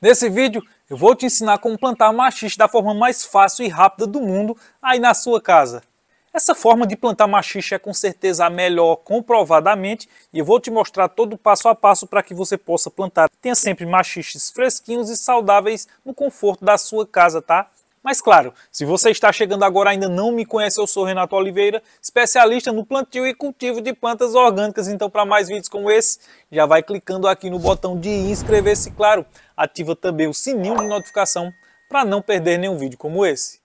Nesse vídeo eu vou te ensinar como plantar machixe da forma mais fácil e rápida do mundo aí na sua casa. Essa forma de plantar machixe é com certeza a melhor comprovadamente e eu vou te mostrar todo o passo a passo para que você possa plantar. Tenha sempre machixes fresquinhos e saudáveis no conforto da sua casa, tá? Mas claro, se você está chegando agora ainda não me conhece, eu sou Renato Oliveira, especialista no plantio e cultivo de plantas orgânicas. Então, para mais vídeos como esse, já vai clicando aqui no botão de inscrever-se, claro, ativa também o sininho de notificação para não perder nenhum vídeo como esse.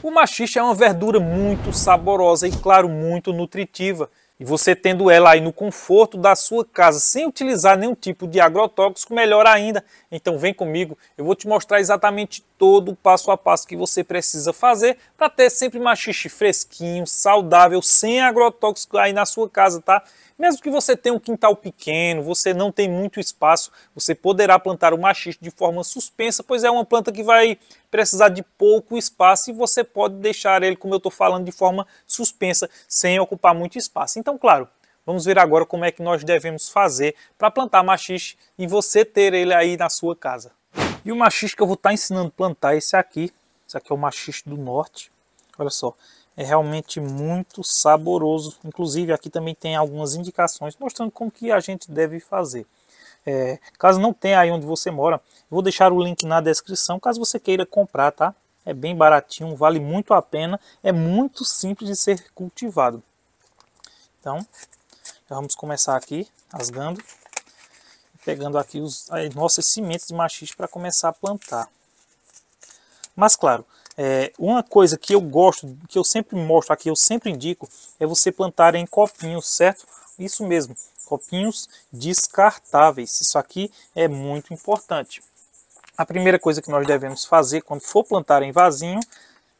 O machixe é uma verdura muito saborosa e, claro, muito nutritiva. E você tendo ela aí no conforto da sua casa, sem utilizar nenhum tipo de agrotóxico, melhor ainda. Então vem comigo, eu vou te mostrar exatamente todo o passo a passo que você precisa fazer para ter sempre machixe fresquinho, saudável, sem agrotóxico aí na sua casa, tá? Mesmo que você tenha um quintal pequeno, você não tem muito espaço, você poderá plantar o machixe de forma suspensa, pois é uma planta que vai precisar de pouco espaço e você pode deixar ele, como eu estou falando, de forma suspensa, sem ocupar muito espaço. Então, claro, Vamos ver agora como é que nós devemos fazer para plantar machixe e você ter ele aí na sua casa. E o maxixe que eu vou estar tá ensinando a plantar é esse aqui. Esse aqui é o maxixe do norte. Olha só, é realmente muito saboroso. Inclusive aqui também tem algumas indicações mostrando como que a gente deve fazer. É, caso não tenha aí onde você mora, vou deixar o link na descrição caso você queira comprar, tá? É bem baratinho, vale muito a pena, é muito simples de ser cultivado. Então, vamos começar aqui rasgando pegando aqui os nossas sementes de machixe para começar a plantar. Mas claro, é, uma coisa que eu gosto, que eu sempre mostro aqui, eu sempre indico, é você plantar em copinhos, certo? Isso mesmo, copinhos descartáveis. Isso aqui é muito importante. A primeira coisa que nós devemos fazer quando for plantar em vasinho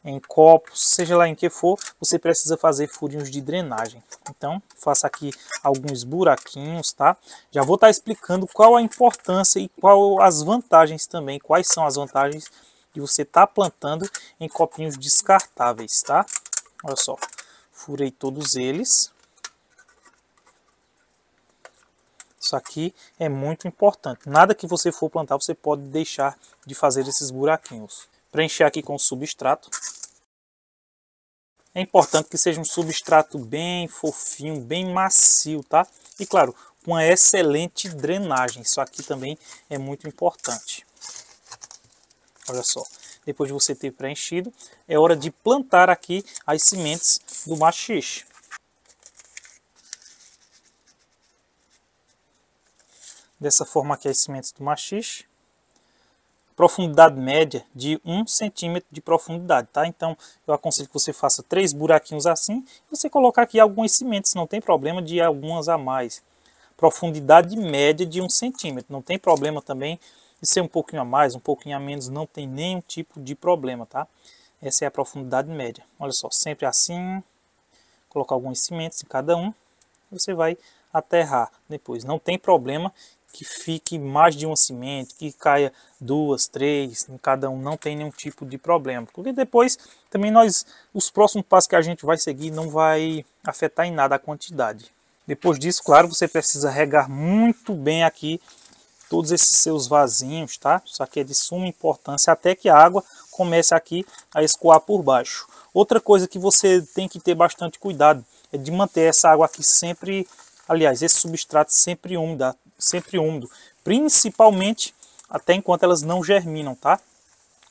em copos, seja lá em que for, você precisa fazer furinhos de drenagem. Então, faça aqui alguns buraquinhos, tá? Já vou estar tá explicando qual a importância e qual as vantagens também, quais são as vantagens de você estar tá plantando em copinhos descartáveis, tá? Olha só, furei todos eles. Isso aqui é muito importante. Nada que você for plantar, você pode deixar de fazer esses buraquinhos preencher aqui com substrato. É importante que seja um substrato bem fofinho, bem macio, tá? E claro, uma excelente drenagem. Isso aqui também é muito importante. Olha só, depois de você ter preenchido, é hora de plantar aqui as sementes do machixe. Dessa forma aqui as sementes do machixe profundidade média de 1 centímetro de profundidade, tá? Então, eu aconselho que você faça três buraquinhos assim, e você colocar aqui alguns sementes, não tem problema de algumas a mais. Profundidade média de 1 centímetro, não tem problema também de ser um pouquinho a mais, um pouquinho a menos, não tem nenhum tipo de problema, tá? Essa é a profundidade média. Olha só, sempre assim, colocar alguns sementes em cada um, você vai aterrar depois. Não tem problema que fique mais de uma semente, que caia duas, três, em cada um, não tem nenhum tipo de problema. Porque depois também nós, os próximos passos que a gente vai seguir não vai afetar em nada a quantidade. Depois disso, claro, você precisa regar muito bem aqui todos esses seus vasinhos, tá? Isso aqui é de suma importância até que a água comece aqui a escoar por baixo. Outra coisa que você tem que ter bastante cuidado é de manter essa água aqui sempre, aliás, esse substrato sempre úmido, tá? sempre úmido, principalmente até enquanto elas não germinam, tá?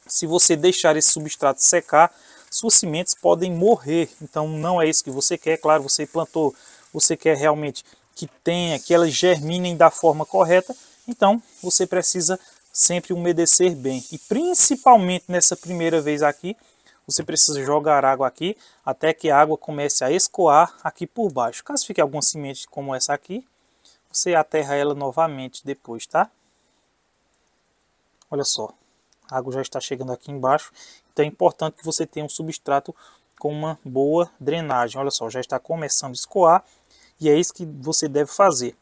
Se você deixar esse substrato secar, suas sementes podem morrer. Então não é isso que você quer, é claro, você plantou, você quer realmente que tenha, que elas germinem da forma correta, então você precisa sempre umedecer bem. E principalmente nessa primeira vez aqui, você precisa jogar água aqui até que a água comece a escoar aqui por baixo. Caso fique alguma semente como essa aqui, você aterra ela novamente depois, tá? Olha só, a água já está chegando aqui embaixo, então é importante que você tenha um substrato com uma boa drenagem. Olha só, já está começando a escoar e é isso que você deve fazer.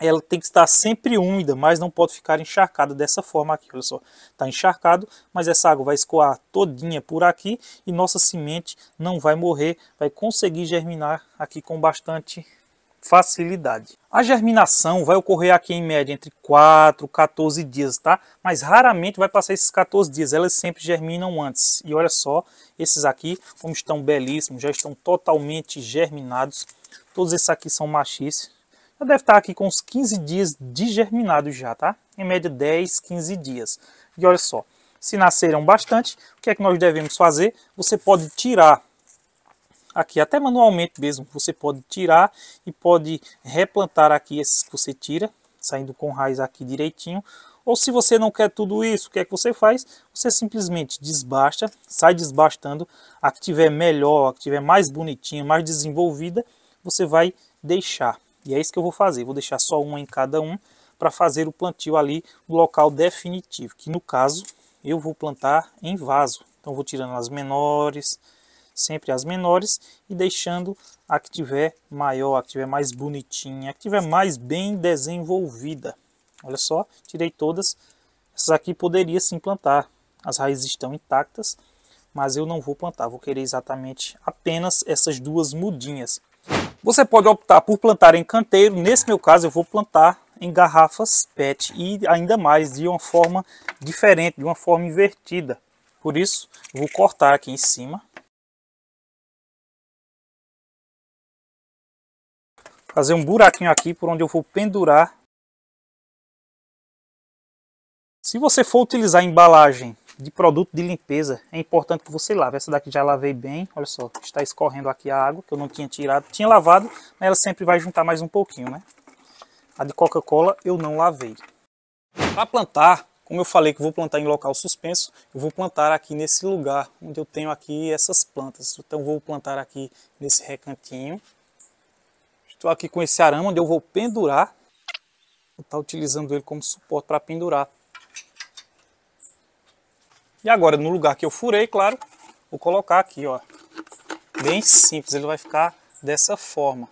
Ela tem que estar sempre úmida, mas não pode ficar encharcada dessa forma aqui, olha só. Está encharcado, mas essa água vai escoar todinha por aqui e nossa semente não vai morrer, vai conseguir germinar aqui com bastante facilidade. A germinação vai ocorrer aqui em média entre 4 e 14 dias, tá? Mas raramente vai passar esses 14 dias, elas sempre germinam antes. E olha só, esses aqui, como estão belíssimos, já estão totalmente germinados. Todos esses aqui são machices. Já deve estar aqui com uns 15 dias de germinado já, tá? Em média 10, 15 dias. E olha só, se nasceram bastante, o que é que nós devemos fazer? Você pode tirar aqui, até manualmente mesmo, você pode tirar e pode replantar aqui esses que você tira, saindo com raiz aqui direitinho. Ou se você não quer tudo isso, o que é que você faz? Você simplesmente desbasta, sai desbastando, a que tiver melhor, a que tiver mais bonitinha, mais desenvolvida, você vai deixar. E é isso que eu vou fazer, vou deixar só uma em cada um para fazer o plantio ali no local definitivo, que no caso eu vou plantar em vaso. Então vou tirando as menores, sempre as menores e deixando a que tiver maior, a que tiver mais bonitinha, a que tiver mais bem desenvolvida. Olha só, tirei todas. Essas aqui poderia se implantar. As raízes estão intactas, mas eu não vou plantar. Vou querer exatamente apenas essas duas mudinhas. Você pode optar por plantar em canteiro. Nesse meu caso, eu vou plantar em garrafas PET e ainda mais de uma forma diferente, de uma forma invertida. Por isso, vou cortar aqui em cima fazer um buraquinho aqui por onde eu vou pendurar. Se você for utilizar embalagem de produto de limpeza, é importante que você lave. Essa daqui já lavei bem, olha só, está escorrendo aqui a água que eu não tinha tirado. Tinha lavado, mas ela sempre vai juntar mais um pouquinho, né? A de Coca-Cola eu não lavei. Para plantar, como eu falei que vou plantar em local suspenso, eu vou plantar aqui nesse lugar onde eu tenho aqui essas plantas. Então vou plantar aqui nesse recantinho. Estou aqui com esse arame onde eu vou pendurar. Vou estar tá utilizando ele como suporte para pendurar. E agora, no lugar que eu furei, claro, vou colocar aqui, ó. Bem simples, ele vai ficar dessa forma.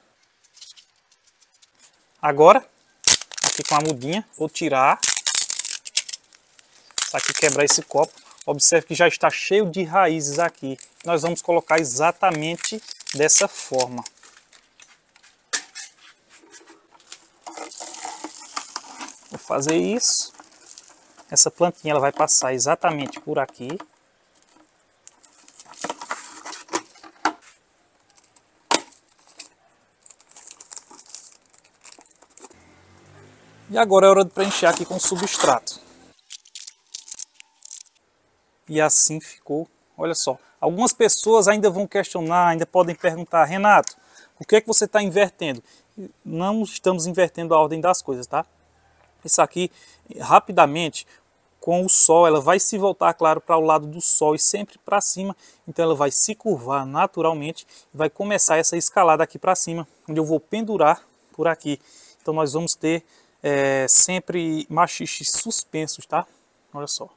Agora, aqui com a mudinha, vou tirar. aqui quebrar esse copo. Observe que já está cheio de raízes aqui. Nós vamos colocar exatamente dessa forma. fazer isso. Essa plantinha ela vai passar exatamente por aqui. E agora é hora de preencher aqui com substrato. E assim ficou. Olha só, algumas pessoas ainda vão questionar, ainda podem perguntar, Renato, o que é que você está invertendo? Não estamos invertendo a ordem das coisas, tá? Isso aqui, rapidamente, com o sol, ela vai se voltar, claro, para o lado do sol e sempre para cima. Então ela vai se curvar naturalmente e vai começar essa escalada aqui para cima, onde eu vou pendurar por aqui. Então nós vamos ter é, sempre machixes suspensos, tá? Olha só.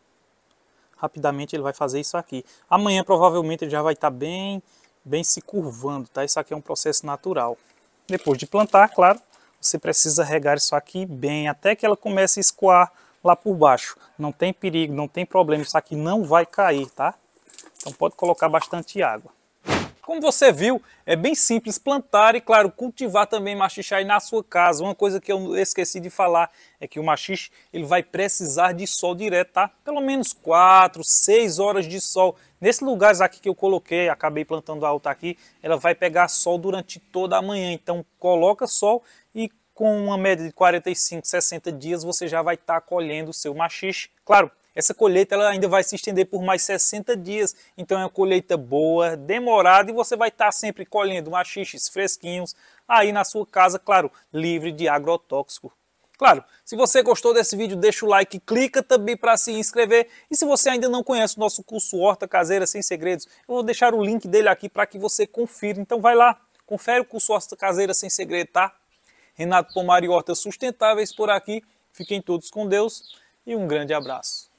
Rapidamente ele vai fazer isso aqui. Amanhã provavelmente ele já vai estar tá bem, bem se curvando, tá? Isso aqui é um processo natural. Depois de plantar, claro, você precisa regar isso aqui bem, até que ela comece a escoar lá por baixo. Não tem perigo, não tem problema, isso aqui não vai cair, tá? Então pode colocar bastante água. Como você viu, é bem simples plantar e, claro, cultivar também machixe aí na sua casa. Uma coisa que eu esqueci de falar é que o machixe ele vai precisar de sol direto, tá? Pelo menos 4, 6 horas de sol. Nesse lugar aqui que eu coloquei, acabei plantando a alta aqui, ela vai pegar sol durante toda a manhã. Então, coloca sol com uma média de 45, 60 dias, você já vai estar tá colhendo o seu machixe. Claro, essa colheita ela ainda vai se estender por mais 60 dias, então é uma colheita boa, demorada, e você vai estar tá sempre colhendo machixes fresquinhos aí na sua casa, claro, livre de agrotóxico. Claro, se você gostou desse vídeo, deixa o like, clica também para se inscrever. E se você ainda não conhece o nosso curso Horta Caseira Sem Segredos, eu vou deixar o link dele aqui para que você confira. Então vai lá, confere o curso Horta Caseira Sem Segredo, tá? Renato Pomar e Hortas Sustentáveis por aqui. Fiquem todos com Deus e um grande abraço.